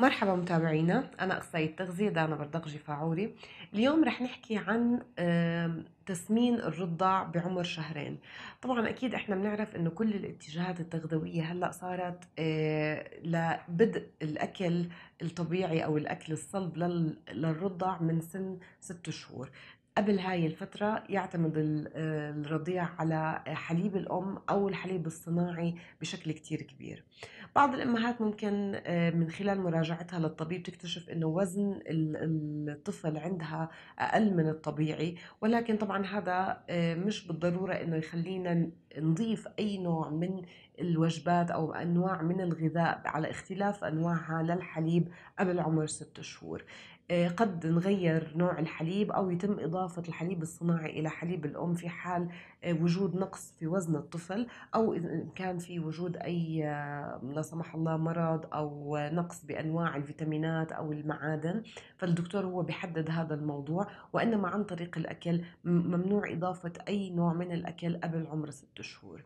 مرحبا متابعينا أنا أخصائية تغذية دانا بردقجي فاعوري اليوم رح نحكي عن تسمين الرضع بعمر شهرين طبعا أكيد إحنا بنعرف إنه كل الاتجاهات التغذوية هلأ صارت آه، لبدء الأكل الطبيعي أو الأكل الصلب للرضع من سن ست شهور قبل هاي الفترة يعتمد آه، الرضيع على حليب الأم أو الحليب الصناعي بشكل كتير كبير بعض الأمهات ممكن آه، من خلال مراجعتها للطبيب تكتشف أنه وزن الطفل عندها أقل من الطبيعي ولكن طبعا هذا آه، مش بالضرورة أنه يخلينا نضيف أي نوع من الوجبات أو أنواع من الغذاء على اختلاف أنواعها للحليب قبل عمر ست شهور آه، قد نغير نوع الحليب أو يتم إضافة الحليب الصناعي إلى حليب الأم في حال آه، وجود نقص في وزن الطفل أو إن كان في وجود أي آه، لا سمح الله مرض أو نقص بأنواع الفيتامينات أو المعادن فالدكتور هو بيحدد هذا الموضوع وإنما عن طريق الأكل ممنوع إضافة أي نوع من الأكل قبل عمر ست شهور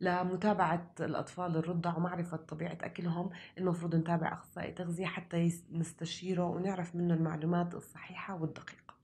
لمتابعة الأطفال الرضع ومعرفة طبيعة أكلهم المفروض نتابع أخصائي تغذية حتى نستشيره ونعرف منه المعلومات الصحيحة والدقيقة